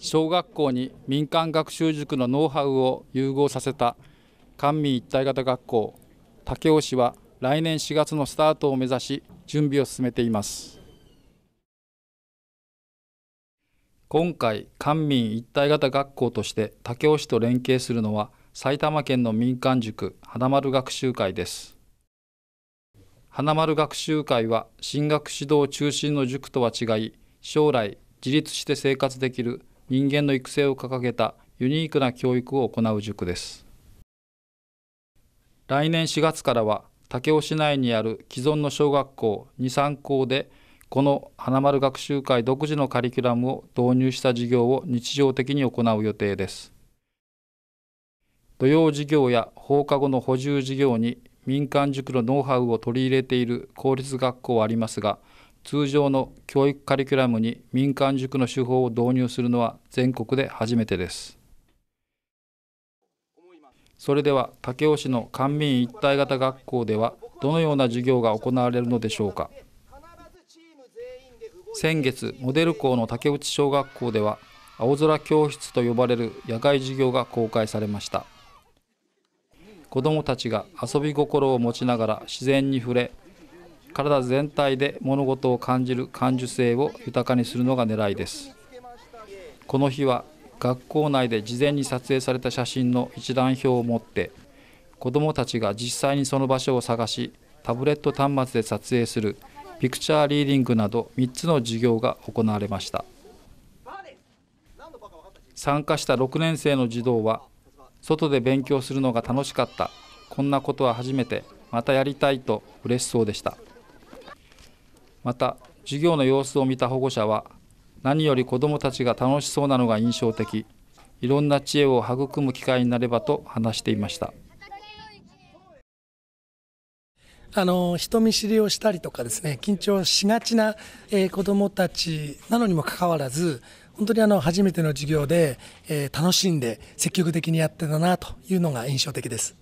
小学校に民間学習塾のノウハウを融合させた官民一体型学校武雄市は来年4月のスタートを目指し準備を進めています今回官民一体型学校として武雄市と連携するのは埼玉県の民間塾花丸学習会です花丸学習会は進学指導中心の塾とは違い将来自立して生活できる人間の育成を掲げたユニークな教育を行う塾です。来年4月からは武雄市内にある既存の小学校2、3校でこの花丸学習会独自のカリキュラムを導入した授業を日常的に行う予定です。土曜授業や放課後の補充授業に民間塾のノウハウを取り入れている公立学校はありますが、通常の教育カリキュラムに民間塾の手法を導入するのは全国で初めてです。それでは武雄市の官民一体型学校ではどのような授業が行われるのでしょうか先月モデル校の竹内小学校では青空教室と呼ばれる野外授業が公開されました子どもたちが遊び心を持ちながら自然に触れ体全体で物事を感じる感受性を豊かにするのが狙いですこの日は学校内で事前に撮影された写真の一覧表を持って子どもたちが実際にその場所を探しタブレット端末で撮影するピクチャーリーディングなど3つの授業が行われました参加した6年生の児童は外で勉強するのが楽しかったこんなことは初めてまたやりたいと嬉しそうでしたまた授業の様子を見た保護者は何より子どもたちが楽しそうなのが印象的いろんな知恵を育む機会になればと話していましたあの人見知りをしたりとかですね緊張しがちな、えー、子どもたちなのにもかかわらず本当にあの初めての授業で、えー、楽しんで積極的にやってたなというのが印象的です。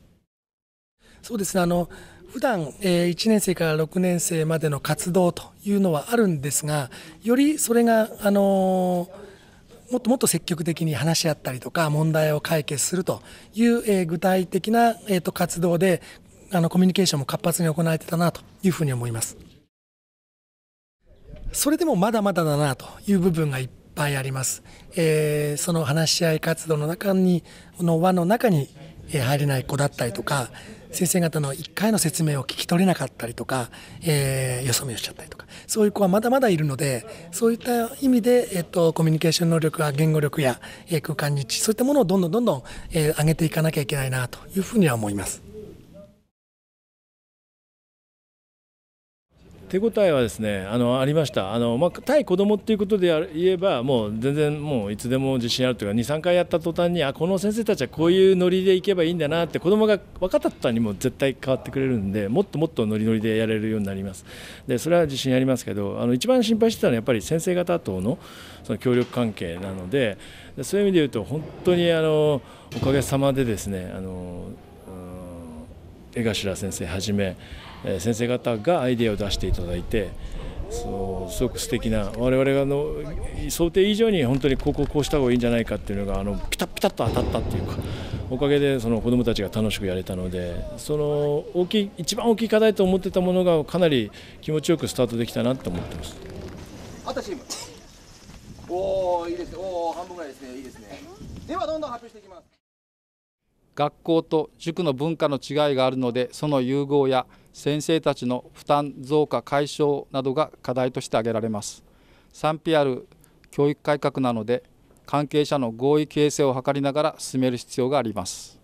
そうですねあの普段え1年生から6年生までの活動というのはあるんですがよりそれがあのもっともっと積極的に話し合ったりとか問題を解決するというえ具体的なえと活動であのコミュニケーションも活発に行われてたなというふうに思います。それでもまだまだだなという部分がいっぱいあります。えー、その話し合い活動の中にの輪の中に入れない子だったりとか先生方の1回の説明を聞き取れなかったりとか、えー、よそ見をしちゃったりとかそういう子はまだまだいるのでそういった意味で、えー、っと、とコミュニケーション能力や言語力や、えー、空間認知そういったものをどんどんどんどん、えー、上げていかなきゃいけないなというふうには思います。手応えはですねあのありましたあの、まあ、対子供っていうことで言えばもう全然もういつでも自信あるというか23回やった途端にあこの先生たちはこういうノリでいけばいいんだなって子供が分かった途端にも絶対変わってくれるんでもっともっとノリノリでやれるようになりますでそれは自信ありますけどあの一番心配してたのはやっぱり先生方とのその協力関係なのでそういう意味で言うと本当にあのおかげさまでですねあの江頭先生はじめえ先生方がアイデアを出していただいてそうすごく素敵な我々がの想定以上に本当にこここうした方がいいんじゃないかっていうのがあのピタピタッと当たったっていうかおかげでその子どもたちが楽しくやれたのでその大きい一番大きい課題と思ってたものがかなり気持ちよくスタートできたなと思ってます。あーおおいいですねおお半分ぐらいですねいいですねではどんどん発表していきます学校と塾の文化の違いがあるのでその融合や先生たちの負担増加解消などが課題として挙げられます賛否ある教育改革なので関係者の合意形成を図りながら進める必要があります